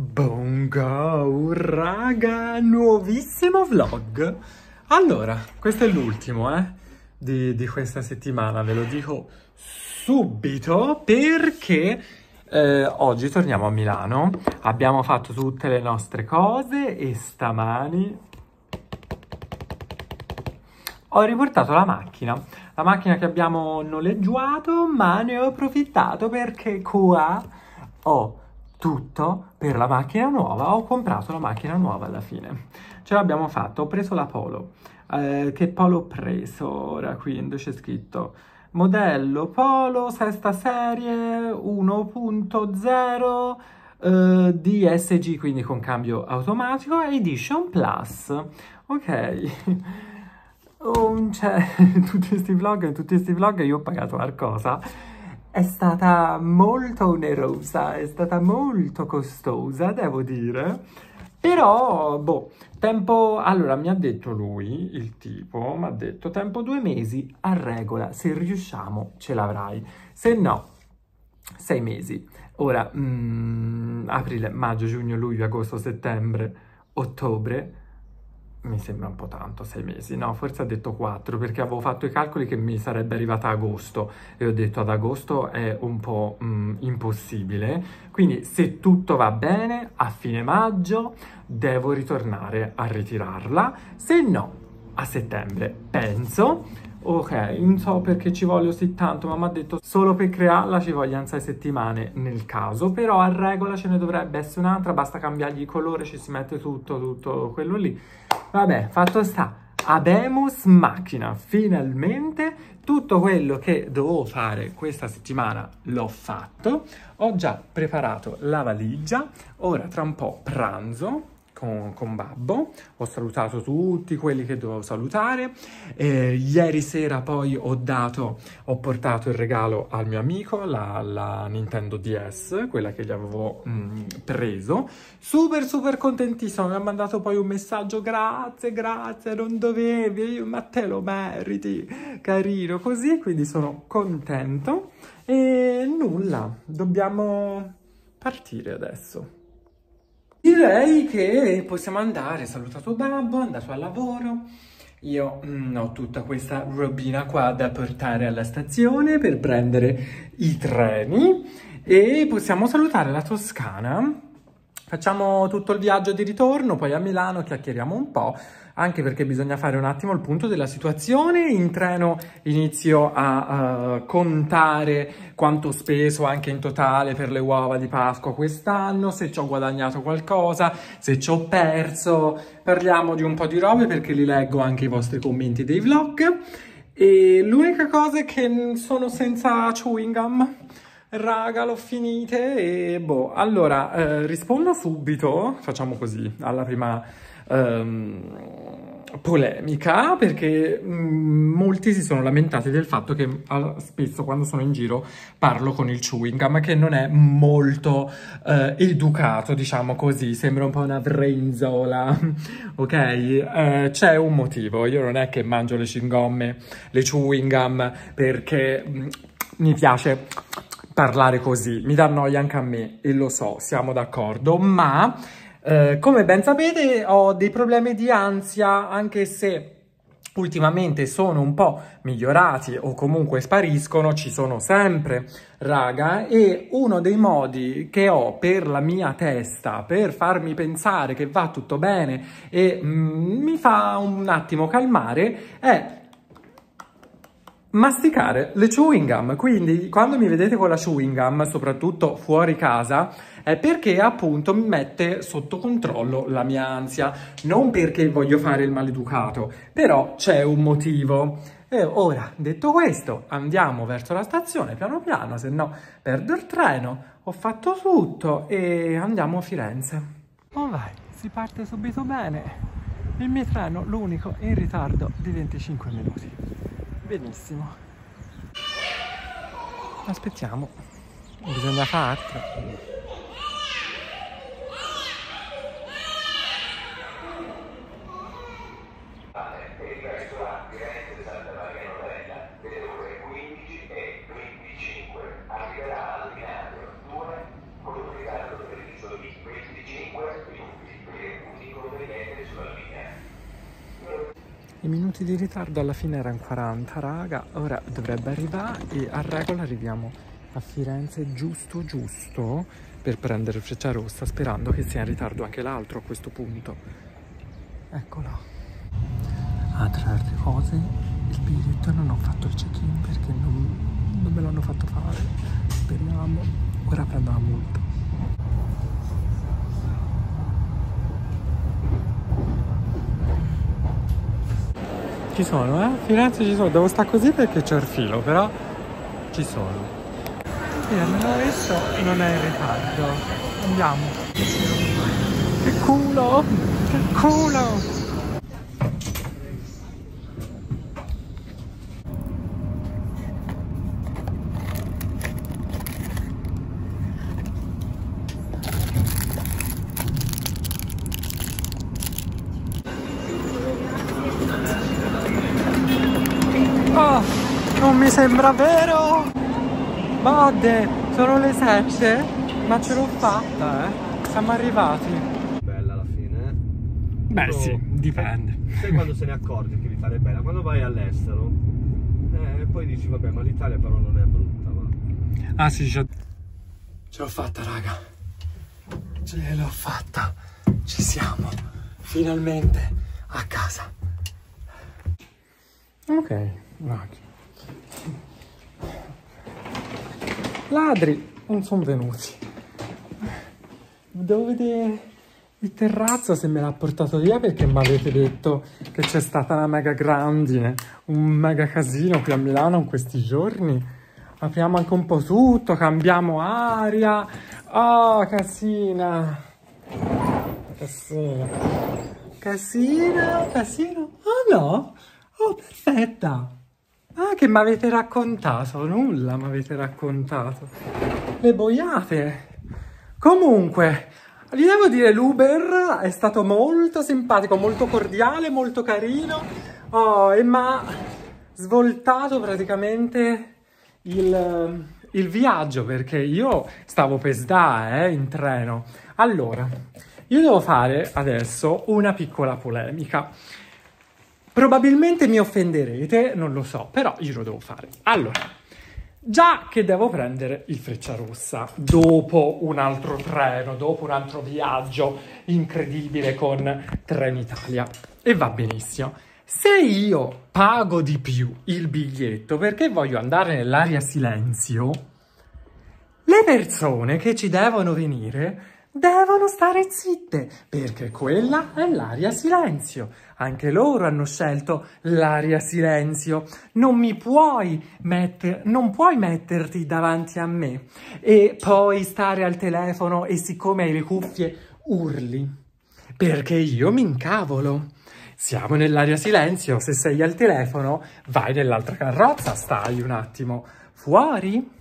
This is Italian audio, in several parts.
Bongo, raga, nuovissimo vlog! Allora, questo è l'ultimo, eh, di, di, questa settimana, ve lo dico subito, perché eh, oggi torniamo a Milano, abbiamo fatto tutte le nostre cose e stamani ho riportato la macchina, la macchina che abbiamo noleggiato, ma ne ho approfittato perché qua ho tutto per la macchina nuova, ho comprato la macchina nuova alla fine. Ce l'abbiamo fatta, ho preso la Polo. Eh, che Polo ho preso ora qui, c'è scritto modello Polo, sesta serie, 1.0 eh, DSG, quindi con cambio automatico, Edition Plus. Ok. oh, cioè, tutti questi vlog, tutti questi vlog io ho pagato qualcosa è stata molto onerosa, è stata molto costosa, devo dire. Però, boh, tempo... Allora, mi ha detto lui, il tipo, mi ha detto tempo due mesi a regola, se riusciamo ce l'avrai, se no sei mesi. Ora, mm, aprile, maggio, giugno, luglio, agosto, settembre, ottobre, mi sembra un po' tanto, sei mesi, no, forse ha detto quattro, perché avevo fatto i calcoli che mi sarebbe arrivata agosto e ho detto ad agosto è un po' mh, mm, impossibile, quindi se tutto va bene, a fine maggio devo ritornare a ritirarla, se no, a settembre, penso, ok, non so perché ci voglio così tanto, ma mi ha detto solo per crearla ci vogliono sei settimane nel caso, però a regola ce ne dovrebbe essere un'altra, basta cambiargli il colore, ci si mette tutto, tutto quello lì, Vabbè, fatto sta. Abemus macchina, finalmente tutto quello che dovevo fare questa settimana l'ho fatto, ho già preparato la valigia, ora tra un po' pranzo, con, con Babbo, ho salutato tutti quelli che dovevo salutare, eh, ieri sera poi ho dato, ho portato il regalo al mio amico, la, la Nintendo DS, quella che gli avevo mh, mm, preso, super super contentissimo, mi ha mandato poi un messaggio, grazie, grazie, non dovevi, ma te lo meriti, carino, così, quindi sono contento e nulla, dobbiamo partire adesso direi che possiamo andare. Salutato tuo babbo, andato al lavoro. Io mm, ho tutta questa robina qua da portare alla stazione per prendere i treni e possiamo salutare la Toscana. Facciamo tutto il viaggio di ritorno, poi a Milano chiacchieriamo un po' anche perché bisogna fare un attimo il punto della situazione. In treno inizio a uh, contare quanto ho speso anche in totale per le uova di Pasqua quest'anno, se ci ho guadagnato qualcosa, se ci ho perso. Parliamo di un po' di robe perché li leggo anche i vostri commenti dei vlog. E l'unica cosa è che sono senza chewing gum. Raga, l'ho finite e boh. Allora, eh, rispondo subito, facciamo così, alla prima ehm, polemica perché mm, molti si sono lamentati del fatto che ah, spesso quando sono in giro parlo con il chewing gum che non è molto eh, educato diciamo così sembra un po' una vrenzola ok eh, c'è un motivo io non è che mangio le cingomme le chewing gum perché mm, mi piace parlare così mi dà noia anche a me e lo so siamo d'accordo ma eh, come ben sapete ho dei problemi di ansia anche se ultimamente sono un po' migliorati o comunque spariscono, ci sono sempre, raga, e uno dei modi che ho per la mia testa, per farmi pensare che va tutto bene e mm, mi fa un attimo calmare, è masticare le chewing gum. Quindi quando mi vedete con la chewing gum, soprattutto fuori casa, è perché appunto mi mette sotto controllo la mia ansia. Non perché voglio fare il maleducato, però c'è un motivo. E ora, detto questo, andiamo verso la stazione piano piano, se no perdo il treno. Ho fatto tutto e andiamo a Firenze. Oh vai, si parte subito bene. Il mio treno, l'unico, in ritardo di 25 minuti benissimo aspettiamo bisogna fare altro minuti di ritardo alla fine erano 40, raga, ora dovrebbe arrivare e a regola arriviamo a Firenze giusto giusto per prendere Freccia Rossa, sperando che sia in ritardo anche l'altro a questo punto. Eccolo. Ah, tra le altre cose, il biglietto non ho fatto il check-in perché non, non me l'hanno fatto fare. Speriamo. Ora prendo la multa. ci sono, eh? Firenze ci sono, devo stare così perché c'è il filo, però ci sono. Bene, adesso non è in ritardo. Andiamo. Che culo! Che culo! mi sembra vero! Badde, sono le 7, ma ce l'ho fatta, eh! Siamo arrivati. Bella la fine, eh? Beh Però, sì, dipende. Sai quando se ne accorgi che l'Italia è bella? Quando vai all'estero, eh, poi dici, vabbè, ma l'Italia però non è brutta, va. Ah sì, ce l'ho fatta, raga. Ce l'ho fatta. Ci siamo. Finalmente a casa. Ok, un Ladri non sono venuti. Devo vedere il terrazzo se me l'ha portato via perché mi avete detto che c'è stata una mega grandine, un mega casino qui a Milano in questi giorni. Apriamo anche un po' tutto, cambiamo aria. Oh, casina. Casino. Casina, casino. Oh no. Oh, perfetta. Ah, che mi avete raccontato? Nulla mi avete raccontato. Le boiate. Comunque, vi devo dire, l'Uber è stato molto simpatico, molto cordiale, molto carino. Oh, e mi ha svoltato praticamente il, il, viaggio, perché io stavo per sdare eh, in treno. Allora, io devo fare adesso una piccola polemica. Probabilmente mi offenderete, non lo so, però io lo devo fare. Allora, già che devo prendere il Freccia Rossa dopo un altro treno, dopo un altro viaggio incredibile con Trenitalia, e va benissimo. Se io pago di più il biglietto perché voglio andare nell'aria silenzio, le persone che ci devono venire devono stare zitte perché quella è l'aria silenzio. Anche loro hanno scelto l'aria silenzio. Non mi puoi mettere, non puoi metterti davanti a me e poi stare al telefono e siccome hai le cuffie urli perché io mi incavolo. Siamo nell'aria silenzio, se sei al telefono vai nell'altra carrozza, stai un attimo fuori.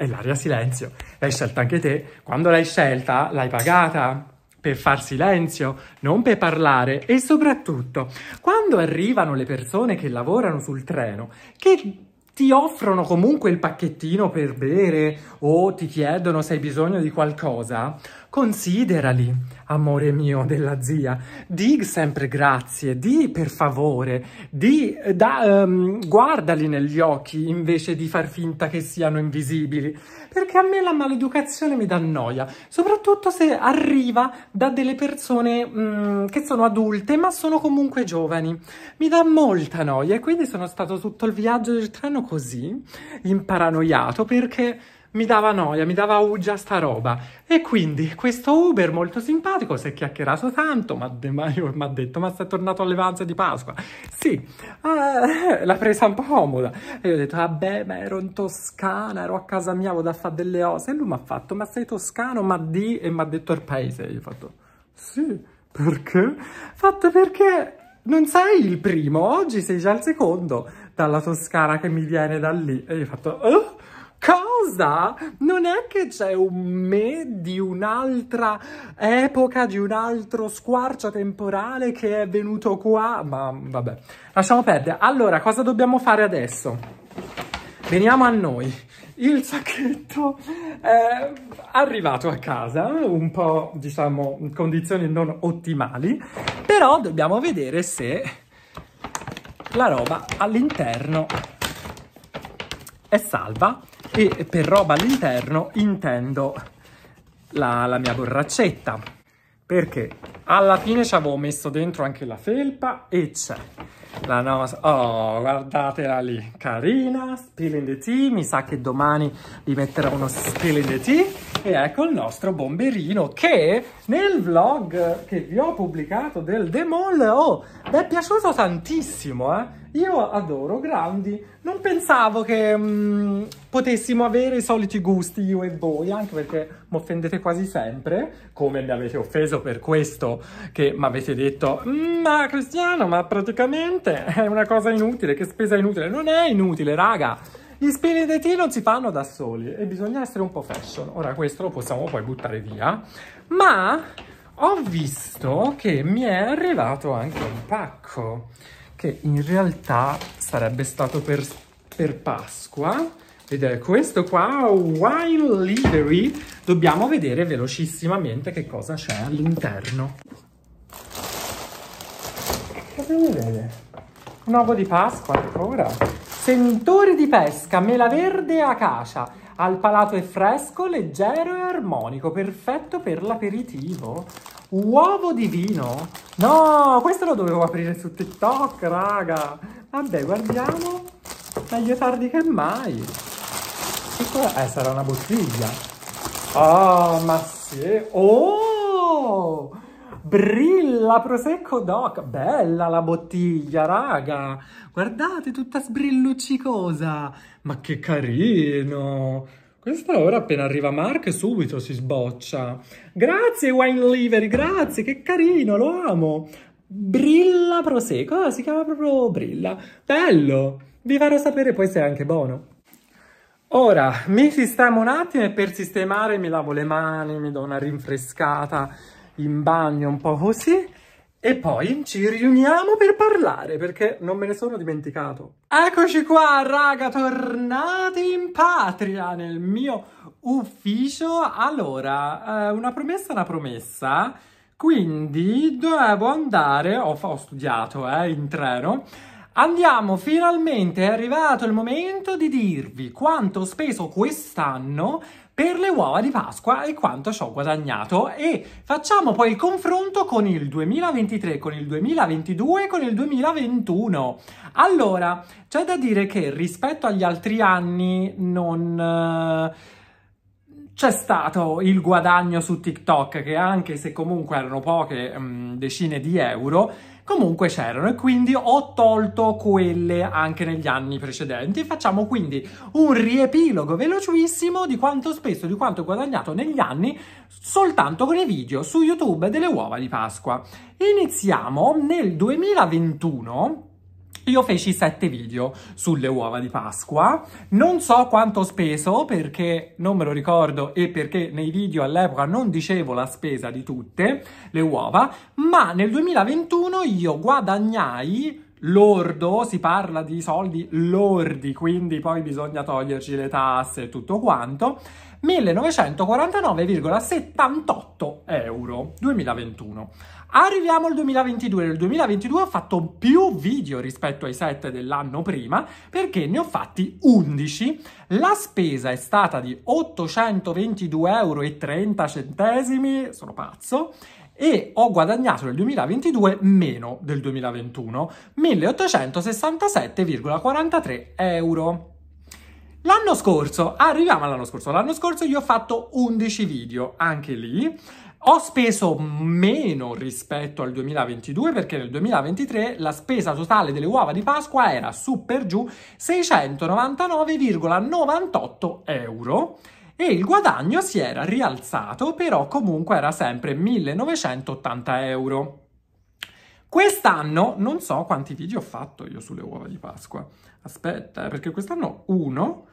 E l'aria silenzio. L'hai scelta anche te. Quando l'hai scelta, l'hai pagata per far silenzio, non per parlare e soprattutto quando arrivano le persone che lavorano sul treno, che ti offrono comunque il pacchettino per bere o ti chiedono se hai bisogno di qualcosa, Considerali, amore mio della zia. Di sempre grazie, di per favore, di eh, da, um, guardali negli occhi invece di far finta che siano invisibili. Perché a me la maleducazione mi dà noia, soprattutto se arriva da delle persone mm, che sono adulte ma sono comunque giovani. Mi dà molta noia e quindi sono stato tutto il viaggio del treno così, imparanoiato, perché mi dava noia, mi dava uggia sta roba. E quindi questo Uber molto simpatico si è chiacchierato tanto, ma mi ha detto ma sei tornato alle vacanze di Pasqua. Sì, ah, l'ha presa un po' comoda. E io ho detto vabbè ma ero in Toscana, ero a casa mia, vado a fare delle cose. E lui mi ha fatto ma sei toscano, ma di... e mi ha detto il paese. E io ho fatto sì, perché? Fatto perché non sei il primo, oggi sei già il secondo dalla Toscana che mi viene da lì. E io ho fatto... Oh? Cosa? Non è che c'è un me di un'altra epoca, di un altro squarcio temporale che è venuto qua? Ma vabbè, lasciamo perdere. Allora, cosa dobbiamo fare adesso? Veniamo a noi. Il sacchetto è arrivato a casa, un po', diciamo, in condizioni non ottimali, però dobbiamo vedere se la roba all'interno è salva e per roba all'interno intendo la, la mia borraccetta perché alla fine ci avevo messo dentro anche la felpa e c'è la nostra... Oh, guardatela lì, carina, spill in the tea, mi sa che domani vi metterò uno spill in the tea e ecco il nostro bomberino che nel vlog che vi ho pubblicato del The Mall, oh, mi è piaciuto tantissimo, eh? Io adoro Groundy, non pensavo che mm, potessimo avere i soliti gusti io e voi, anche perché mi offendete quasi sempre, come mi avete offeso per questo che mi avete detto mm, ma Cristiano, ma praticamente è una cosa inutile, che spesa inutile? Non è inutile, raga! Gli spinetti non si fanno da soli e bisogna essere un po' fashion. Ora questo lo possiamo poi buttare via, ma ho visto che mi è arrivato anche un pacco che in realtà sarebbe stato per, per Pasqua ed è questo qua, Wine Livery. Dobbiamo vedere velocissimamente che cosa c'è all'interno. Cosa Fatemi vede? Un uovo di Pasqua ancora Sentore di pesca, mela verde e acacia. Al palato è fresco, leggero e armonico, perfetto per l'aperitivo. Uovo di vino. No, questo lo dovevo aprire su TikTok, raga. Vabbè, guardiamo. Meglio tardi che mai. Eh, sarà una bottiglia. Oh, ma sì. Oh! Brilla Prosecco Doc, bella la bottiglia, raga. Guardate, tutta sbrilluccicosa. Ma che carino. Questa ora appena arriva Mark subito si sboccia. Grazie Wine Livery, grazie, che carino, lo amo. Brilla Prosecco, ah, si chiama proprio Brilla. Bello. Vi farò sapere poi se è anche buono. Ora mi sistemo un attimo e per sistemare mi lavo le mani, mi do una rinfrescata in bagno un po' così e poi ci riuniamo per parlare perché non me ne sono dimenticato. Eccoci qua raga, tornati in patria nel mio ufficio. Allora, eh, una promessa è una promessa, quindi dovevo andare, ho, ho studiato eh, in treno, Andiamo, finalmente è arrivato il momento di dirvi quanto ho speso quest'anno per le uova di Pasqua e quanto ci ho guadagnato e facciamo poi il confronto con il 2023, con il 2022 e con il 2021. Allora, c'è da dire che rispetto agli altri anni non... Eh, c'è stato il guadagno su TikTok che anche se comunque erano poche mh, mm, decine di euro, comunque c'erano e quindi ho tolto quelle anche negli anni precedenti. Facciamo quindi un riepilogo velocissimo di quanto spesso, di quanto ho guadagnato negli anni soltanto con i video su YouTube delle uova di Pasqua. Iniziamo nel 2021 io feci sette video sulle uova di Pasqua, non so quanto ho speso perché non me lo ricordo e perché nei video all'epoca non dicevo la spesa di tutte le uova, ma nel 2021 io guadagnai lordo, si parla di soldi lordi, quindi poi bisogna toglierci le tasse e tutto quanto, 1949,78 euro 2021. Arriviamo al 2022. Nel 2022 ho fatto più video rispetto ai 7 dell'anno prima perché ne ho fatti 11. La spesa è stata di 822,30 euro. Sono pazzo e ho guadagnato nel 2022 meno del 2021, 1867,43 euro. L'anno scorso, arriviamo all'anno scorso, l'anno scorso io ho fatto 11 video, anche lì ho speso meno rispetto al 2022 perché nel 2023 la spesa totale delle uova di Pasqua era su per giù 699,98 euro e il guadagno si era rialzato però comunque era sempre 1980 euro. Quest'anno non so quanti video ho fatto io sulle uova di Pasqua. Aspetta, eh, perché quest'anno uno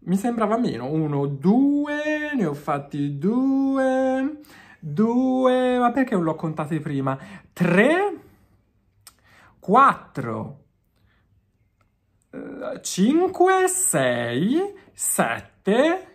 mi sembrava meno, uno, due, ne ho fatti due 2, ma perché non l'ho contato prima? 3, 4, 5, 6, 7,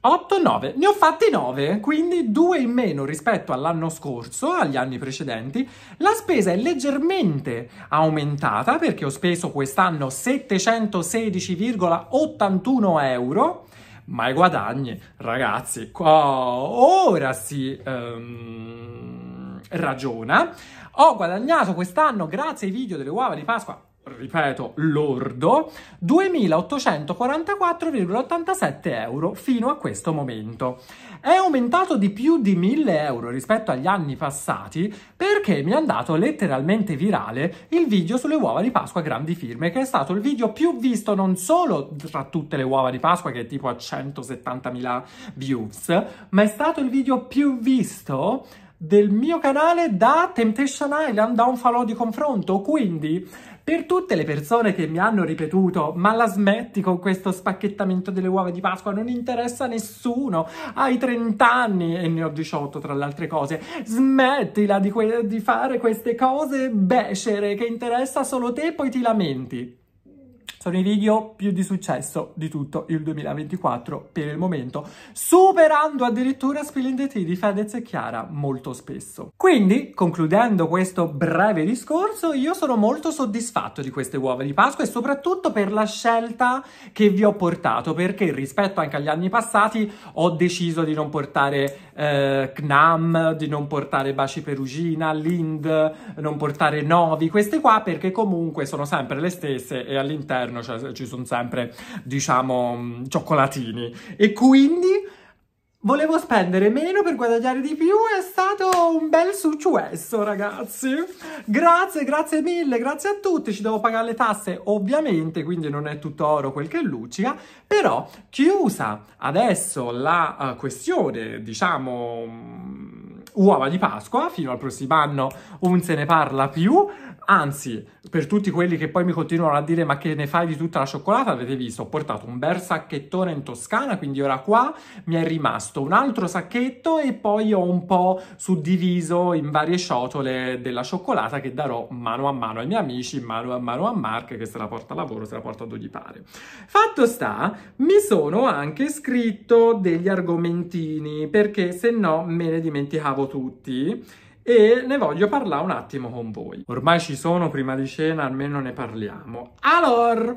8, 9. Ne ho fatti 9, quindi 2 in meno rispetto all'anno scorso, agli anni precedenti. La spesa è leggermente aumentata perché ho speso quest'anno 716,81 euro ma i guadagni, ragazzi, qua ora si um, ragiona. Ho guadagnato quest'anno, grazie ai video delle uova di Pasqua, ripeto, lordo, 2.844,87 euro fino a questo momento. È aumentato di più di 1.000 euro rispetto agli anni passati perché mi è andato letteralmente virale il video sulle uova di Pasqua grandi firme, che è stato il video più visto non solo tra tutte le uova di Pasqua, che è tipo a 170.000 views, ma è stato il video più visto del mio canale da Temptation Island, da un falò di confronto, quindi per tutte le persone che mi hanno ripetuto ma la smetti con questo spacchettamento delle uova di Pasqua, non interessa a nessuno, hai 30 anni e ne ho 18 tra le altre cose, smettila di, di fare queste cose becere che interessa solo te e poi ti lamenti sono i video più di successo di tutto il 2024 per il momento, superando addirittura Spilled Tea di Fedez e Chiara molto spesso. Quindi, concludendo questo breve discorso, io sono molto soddisfatto di queste uova di Pasqua e soprattutto per la scelta che vi ho portato, perché rispetto anche agli anni passati ho deciso di non portare eh, Knam, di non portare Baci Perugina, Lind, non portare Novi, queste qua, perché comunque sono sempre le stesse e all'interno all'interno cioè, ci sono sempre, diciamo, mm, cioccolatini. E quindi volevo spendere meno per guadagnare di più, è stato un bel successo, ragazzi. Grazie, grazie mille, grazie a tutti. Ci devo pagare le tasse, ovviamente, quindi non è tutto oro quel che luccica. Però, chiusa adesso la uh, questione, diciamo mm, uova di Pasqua, fino al prossimo anno non se ne parla più. Anzi, per tutti quelli che poi mi continuano a dire ma che ne fai di tutta la cioccolata, avete visto, ho portato un bel sacchettone in Toscana, quindi ora qua mi è rimasto un altro sacchetto e poi ho un po' suddiviso in varie ciotole della cioccolata che darò mano a mano ai miei amici, mano a mano a Mark che se la porta a lavoro, se la porta dove gli pare. Fatto sta, mi sono anche scritto degli argomentini perché se no me ne dimenticavo tutti e ne voglio parlare un attimo con voi. Ormai ci sono prima di cena, almeno ne parliamo. Allora...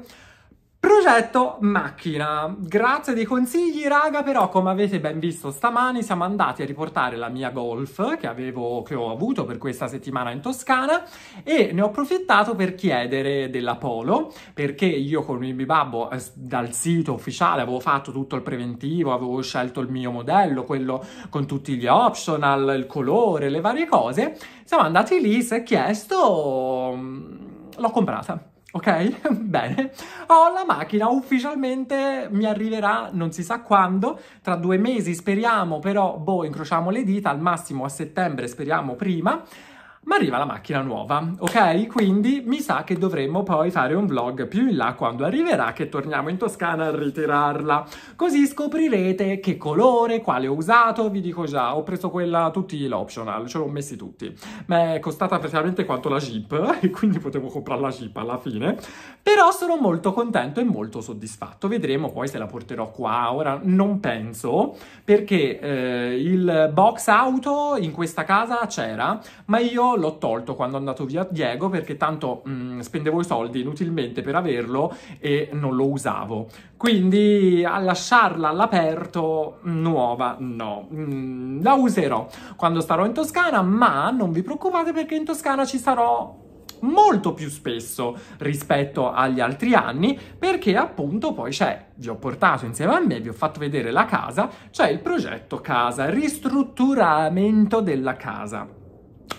Progetto macchina. Grazie dei consigli, raga, però come avete ben visto stamani siamo andati a riportare la mia Golf che, avevo, che ho avuto per questa settimana in Toscana e ne ho approfittato per chiedere della Polo, perché io con il Babbo eh, dal sito ufficiale avevo fatto tutto il preventivo, avevo scelto il mio modello, quello con tutti gli optional, il colore, le varie cose. Siamo andati lì, si è chiesto mm, l'ho comprata Ok, bene. Ho la macchina, ufficialmente mi arriverà non si sa quando, tra due mesi speriamo, però boh, incrociamo le dita, al massimo a settembre speriamo prima ma arriva la macchina nuova, ok? Quindi mi sa che dovremmo poi fare un vlog più in là quando arriverà che torniamo in Toscana a ritirarla. Così scoprirete che colore, quale ho usato, vi dico già, ho preso quella tutti l'optional, ce l'ho messi tutti. Ma è costata praticamente quanto la Jeep e quindi potevo comprare la Jeep alla fine. Però sono molto contento e molto soddisfatto. Vedremo poi se la porterò qua, ora non penso, perché eh, il box auto in questa casa c'era, ma io l'ho tolto quando è andato via Diego perché tanto mh, mm, spendevo i soldi inutilmente per averlo e non lo usavo. Quindi a lasciarla all'aperto nuova no. Mh, mm, la userò quando starò in Toscana, ma non vi preoccupate perché in Toscana ci sarò molto più spesso rispetto agli altri anni perché appunto poi c'è, vi ho portato insieme a me, vi ho fatto vedere la casa, c'è il progetto casa, ristrutturamento della casa.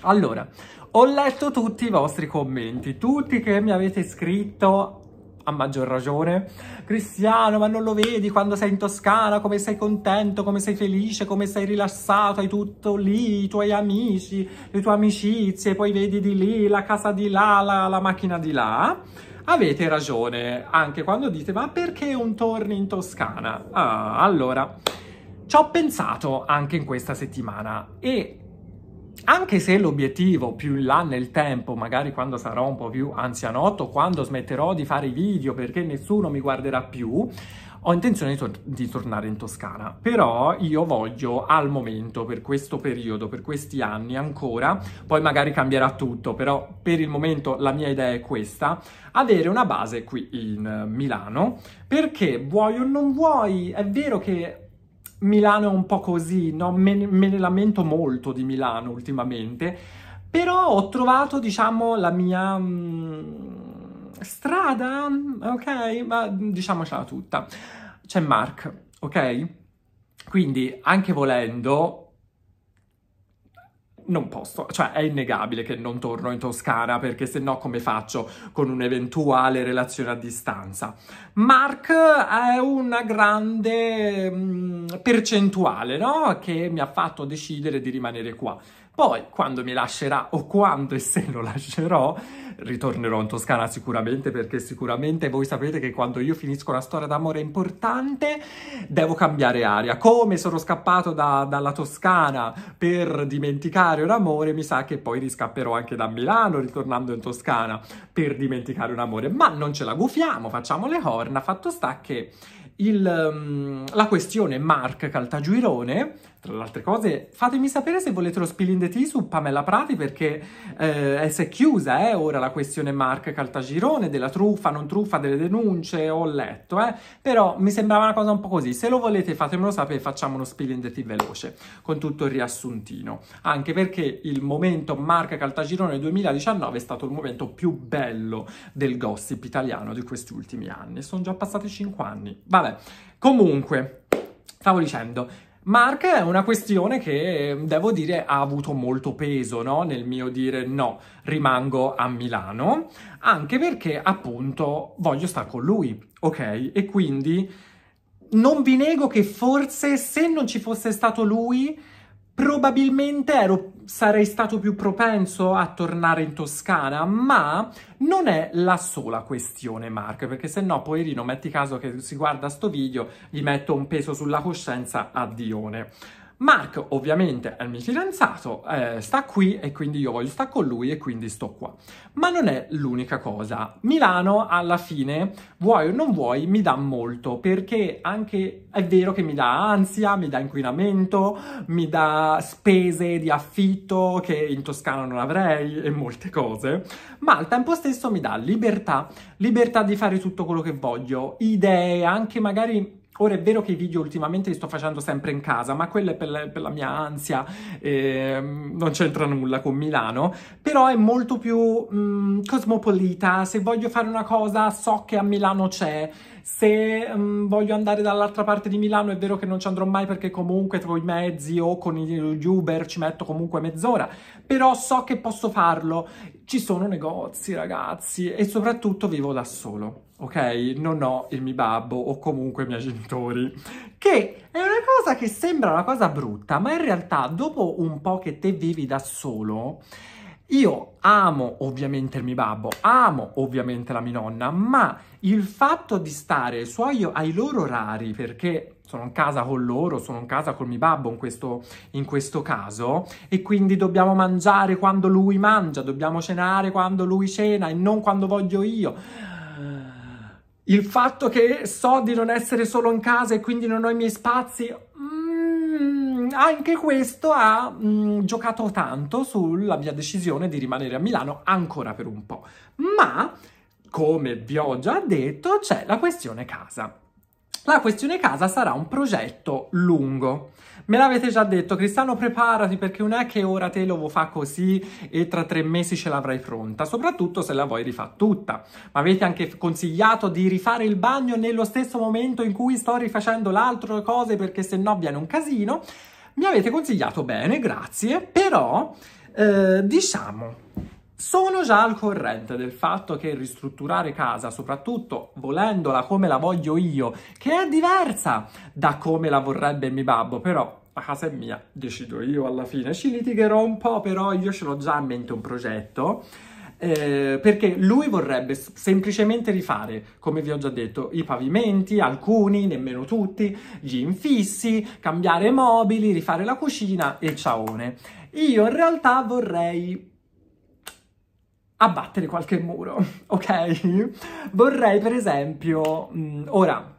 Allora, ho letto tutti i vostri commenti, tutti che mi avete scritto a maggior ragione. Cristiano, ma non lo vedi quando sei in Toscana, come sei contento, come sei felice, come sei rilassato, hai tutto lì, i tuoi amici, le tue amicizie, poi vedi di lì la casa di là, la, la macchina di là. Avete ragione anche quando dite ma perché un torni in Toscana? Ah, allora, ci ho pensato anche in questa settimana e anche se l'obiettivo più in là nel tempo, magari quando sarò un po' più anzianotto, quando smetterò di fare i video perché nessuno mi guarderà più, ho intenzione di, tor- di, tornare in Toscana, però io voglio al momento, per questo periodo, per questi anni ancora, poi magari cambierà tutto, però per il momento la mia idea è questa, avere una base qui in eh, Milano, perché vuoi o non vuoi, è vero che Milano è un po' così, no? me, me ne lamento molto di Milano ultimamente, però ho trovato, diciamo, la mia... Mh, mm, strada, ok? Ma diciamocela tutta. C'è Mark, ok? Quindi, anche volendo, non posso, cioè è innegabile che non torno in Toscana perché se no come faccio con un'eventuale relazione a distanza. Mark è una grande mm, percentuale no? che mi ha fatto decidere di rimanere qua. Poi, quando mi lascerà o quando e se lo lascerò, ritornerò in Toscana sicuramente perché sicuramente voi sapete che quando io finisco una storia d'amore importante devo cambiare aria. Come sono scappato da, dalla Toscana per dimenticare un amore, mi sa che poi riscapperò anche da Milano ritornando in Toscana per dimenticare un amore. Ma non ce la gufiamo, facciamo le corna. Fatto sta che il, mm, la questione Mark Caltagirone tra le altre cose, fatemi sapere se volete lo spilling the tea su Pamela Prati perché eh, si è chiusa eh, ora la questione Mark Caltagirone della truffa, non truffa, delle denunce, ho letto, eh, però mi sembrava una cosa un po' così. Se lo volete fatemelo sapere e facciamo uno spilling the tea veloce con tutto il riassuntino, anche perché il momento Mark Caltagirone 2019 è stato il momento più bello del gossip italiano di questi ultimi anni. Sono già passati 5 anni. Vabbè, comunque, stavo dicendo Mark è una questione che, devo dire, ha avuto molto peso no? nel mio dire no, rimango a Milano, anche perché appunto voglio stare con lui, ok? E quindi non vi nego che forse se non ci fosse stato lui, probabilmente ero sarei stato più propenso a tornare in Toscana, ma non è la sola questione, Mark, perché se no, poverino, metti caso che si guarda sto video, gli metto un peso sulla coscienza a Dione. Mark ovviamente è il mio fidanzato, eh, sta qui e quindi io voglio stare con lui e quindi sto qua. Ma non è l'unica cosa. Milano alla fine, vuoi o non vuoi, mi dà molto perché anche è vero che mi dà ansia, mi dà inquinamento, mi dà spese di affitto che in Toscana non avrei e molte cose, ma al tempo stesso mi dà libertà, libertà di fare tutto quello che voglio, idee, anche magari Ora è vero che i video ultimamente li sto facendo sempre in casa, ma quello è per, la, per la mia ansia, eh, non c'entra nulla con Milano, però è molto più mh, mm, cosmopolita, se voglio fare una cosa so che a Milano c'è, se mh, mm, voglio andare dall'altra parte di Milano è vero che non ci andrò mai perché comunque con i mezzi o con gli Uber ci metto comunque mezz'ora, però so che posso farlo. Ci sono negozi, ragazzi, e soprattutto vivo da solo, ok? Non ho il mio babbo o comunque i miei genitori, che è una cosa che sembra una cosa brutta, ma in realtà dopo un po' che te vivi da solo io amo ovviamente il mio babbo, amo ovviamente la mia nonna, ma il fatto di stare ai, suoi, ai loro orari, perché sono in casa con loro, sono in casa col mio babbo in questo, in questo caso, e quindi dobbiamo mangiare quando lui mangia, dobbiamo cenare quando lui cena e non quando voglio io. Il fatto che so di non essere solo in casa e quindi non ho i miei spazi... mmm, Mm, anche questo ha mh, mm, giocato tanto sulla mia decisione di rimanere a Milano ancora per un po'. Ma, come vi ho già detto, c'è la questione casa. La questione casa sarà un progetto lungo. Me l'avete già detto, Cristiano, preparati perché non è che ora te lo fa così e tra tre mesi ce l'avrai pronta, soprattutto se la vuoi rifare tutta. Ma avete anche consigliato di rifare il bagno nello stesso momento in cui sto rifacendo l'altro cose perché se no viene un casino mi avete consigliato bene, grazie, però eh, diciamo... Sono già al corrente del fatto che ristrutturare casa, soprattutto volendola come la voglio io, che è diversa da come la vorrebbe mio babbo, però la casa è mia, decido io alla fine, ci litigherò un po', però io ce l'ho già a mente un progetto eh, perché lui vorrebbe semplicemente rifare, come vi ho già detto, i pavimenti, alcuni, nemmeno tutti, gli infissi, cambiare mobili, rifare la cucina e ciaone. Io in realtà vorrei abbattere qualche muro, ok? Vorrei per esempio, mh, mm, ora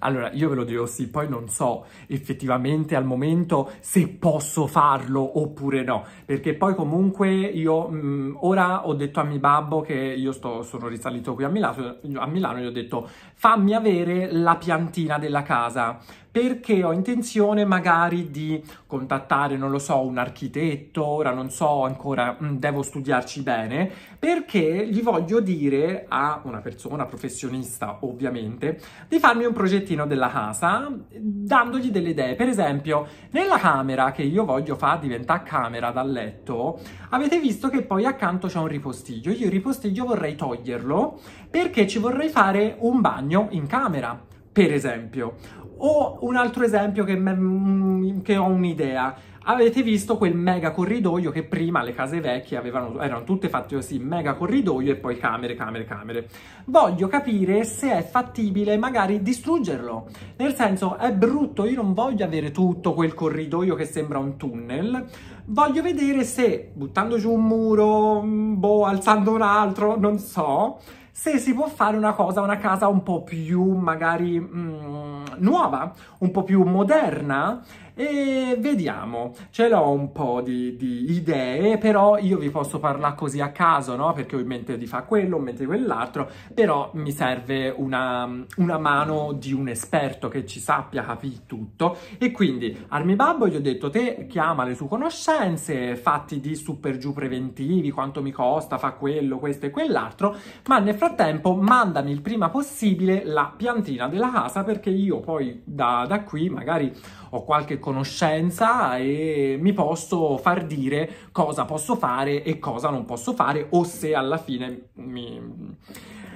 allora, io ve lo dico sì, poi non so effettivamente al momento se posso farlo oppure no, perché poi comunque io mh, mm, ora ho detto a mio babbo che io sto, sono risalito qui a Milano, a Milano e gli ho detto fammi avere la piantina della casa, perché ho intenzione magari di contattare, non lo so, un architetto, ora non so ancora, mm, devo studiarci bene, perché gli voglio dire a una persona professionista, ovviamente, di farmi un progettino della casa, dandogli delle idee. Per esempio, nella camera che io voglio far diventare camera da letto, avete visto che poi accanto c'è un ripostiglio. Io il ripostiglio vorrei toglierlo perché ci vorrei fare un bagno in camera. Per esempio, o un altro esempio che, mm, che ho un'idea, avete visto quel mega corridoio che prima le case vecchie avevano, erano tutte fatte così, mega corridoio e poi camere, camere, camere. Voglio capire se è fattibile magari distruggerlo, nel senso è brutto, io non voglio avere tutto quel corridoio che sembra un tunnel, voglio vedere se buttando giù un muro, mm, boh, alzando un altro, non so, se si può fare una cosa, una casa un po' più magari mh, mm, nuova, un po' più moderna e vediamo, ce l'ho un po' di, di, idee, però io vi posso parlare così a caso, no? Perché ho in mente di fare quello, ho in mente di quell'altro, però mi serve una, una, mano di un esperto che ci sappia capire tutto. E quindi Armi babbo gli ho detto, te chiama le sue conoscenze, fatti di super giù preventivi, quanto mi costa, fa quello, questo e quell'altro, ma nel frattempo mandami il prima possibile la piantina della casa perché io poi da, da qui magari ho qualche cosa conoscenza e mi posso far dire cosa posso fare e cosa non posso fare o se alla fine mi,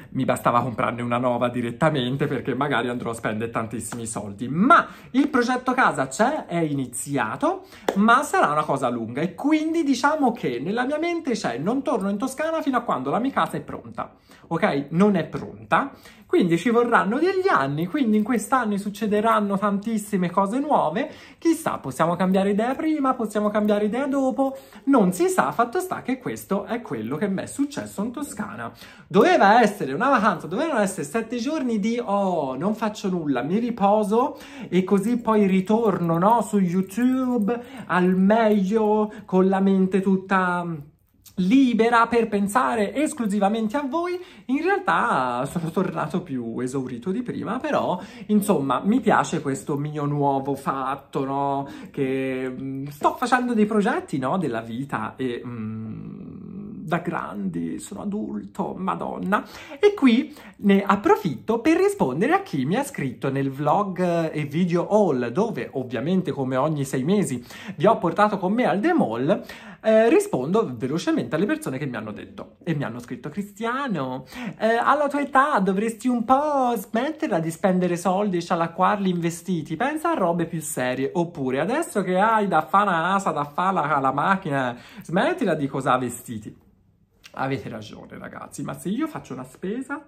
mi bastava comprarne una nuova direttamente perché magari andrò a spendere tantissimi soldi. Ma il progetto casa c'è, è iniziato, ma sarà una cosa lunga e quindi diciamo che nella mia mente c'è non torno in Toscana fino a quando la mia casa è pronta, ok? Non è pronta quindi ci vorranno degli anni, quindi in quest'anno succederanno tantissime cose nuove. Chissà, possiamo cambiare idea prima, possiamo cambiare idea dopo. Non si sa, fatto sta che questo è quello che mi è successo in Toscana. Doveva essere una vacanza, dovevano essere sette giorni di oh, non faccio nulla, mi riposo e così poi ritorno no, su YouTube al meglio con la mente tutta libera per pensare esclusivamente a voi, in realtà sono tornato più esaurito di prima, però insomma mi piace questo mio nuovo fatto, no? Che mm, sto facendo dei progetti, no? Della vita e... Mh, mm, da grandi, sono adulto, madonna. E qui ne approfitto per rispondere a chi mi ha scritto nel vlog e video haul, dove ovviamente come ogni sei mesi vi ho portato con me al demo Mall, eh, rispondo velocemente alle persone che mi hanno detto e mi hanno scritto Cristiano, eh, alla tua età dovresti un po' smetterla di spendere soldi e scialacquarli investiti, pensa a robe più serie, oppure adesso che hai da fare la asa, da fare la, la macchina, smettila di cosa vestiti. Avete ragione ragazzi, ma se io faccio una spesa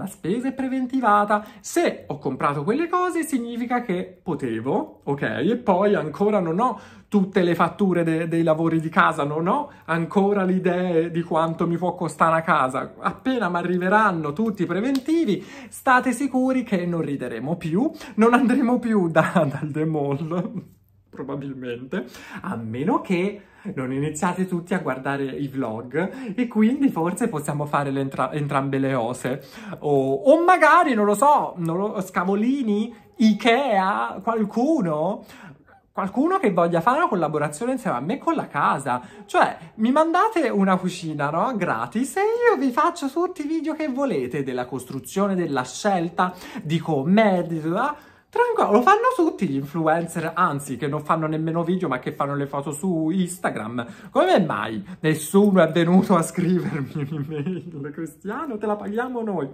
la spesa è preventivata. Se ho comprato quelle cose significa che potevo, ok? E poi ancora non ho tutte le fatture de- dei lavori di casa, non ho ancora l'idea di quanto mi può costare a casa. Appena mi arriveranno tutti i preventivi, state sicuri che non rideremo più, non andremo più da- dal demol probabilmente, a meno che non iniziate tutti a guardare i vlog e quindi forse possiamo fare le entra- entrambe le cose. O, o, magari, non lo so, non lo, Scavolini, Ikea, qualcuno... Qualcuno che voglia fare una collaborazione insieme a me con la casa. Cioè, mi mandate una cucina, no? Gratis e io vi faccio tutti i video che volete della costruzione, della scelta, di commedia, di... Tranquillo, lo fanno tutti gli influencer, anzi, che non fanno nemmeno video, ma che fanno le foto su Instagram. Come mai nessuno è venuto a scrivermi un'email? Cristiano, te la paghiamo noi.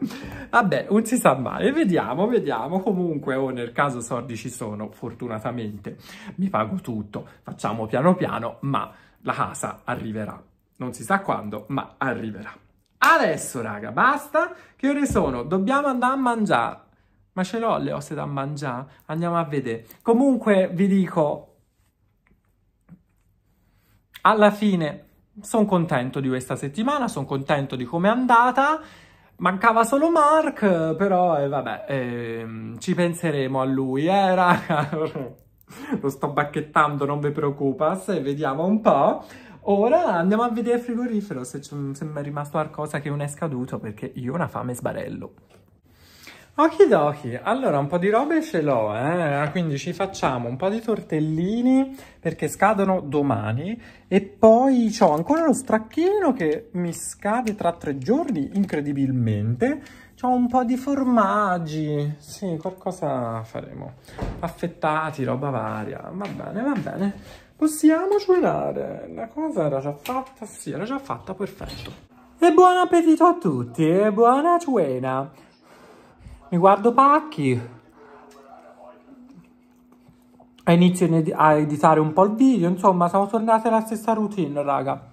Vabbè, non si sa mai. Vediamo, vediamo. Comunque, oh, nel caso sordi ci sono, fortunatamente. Mi pago tutto. Facciamo piano piano, ma la casa arriverà. Non si sa quando, ma arriverà. Adesso, raga, basta, che ore sono? Dobbiamo andare a mangiare. Ma ce l'ho le ossa da mangiare? Andiamo a vedere. Comunque vi dico, alla fine sono contento di questa settimana, sono contento di come è andata. Mancava solo Mark, però eh, vabbè, eh, ci penseremo a lui, eh raga. Lo sto bacchettando, non vi preoccupate, vediamo un po'. Ora andiamo a vedere il frigorifero se, se mi è rimasto qualcosa che non è scaduto, perché io ho una fame sbarello. Okidoki, allora un po' di robe ce l'ho, eh? quindi ci facciamo un po' di tortellini perché scadono domani e poi ho ancora lo stracchino che mi scade tra tre giorni incredibilmente, ho un po' di formaggi, sì qualcosa faremo, affettati, roba varia, va bene, va bene, possiamo giurare, la cosa era già fatta, sì era già fatta, perfetto. E buon appetito a tutti e buona cena! mi guardo pacchi e inizio a editare un po' il video, insomma siamo tornati alla stessa routine raga.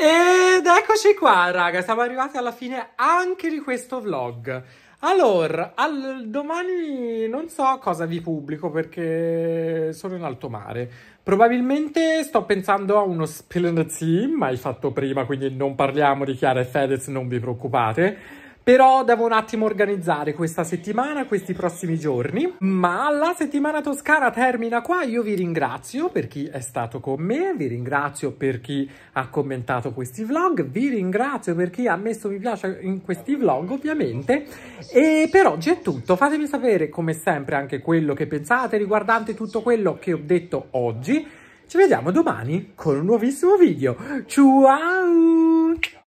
Ed eccoci qua raga, siamo arrivati alla fine anche di questo vlog. Allora, al, domani non so cosa vi pubblico perché sono in alto mare. Probabilmente sto pensando a uno spill and the sea, mai fatto prima, quindi non parliamo di Chiara e Fedez, non vi preoccupate. Però devo un attimo organizzare questa settimana, questi prossimi giorni. Ma la settimana toscana termina qua. Io vi ringrazio per chi è stato con me, vi ringrazio per chi ha commentato questi vlog, vi ringrazio per chi ha messo mi piace in questi vlog ovviamente. E per oggi è tutto. Fatemi sapere come sempre anche quello che pensate riguardante tutto quello che ho detto oggi. Ci vediamo domani con un nuovissimo video. Ciao!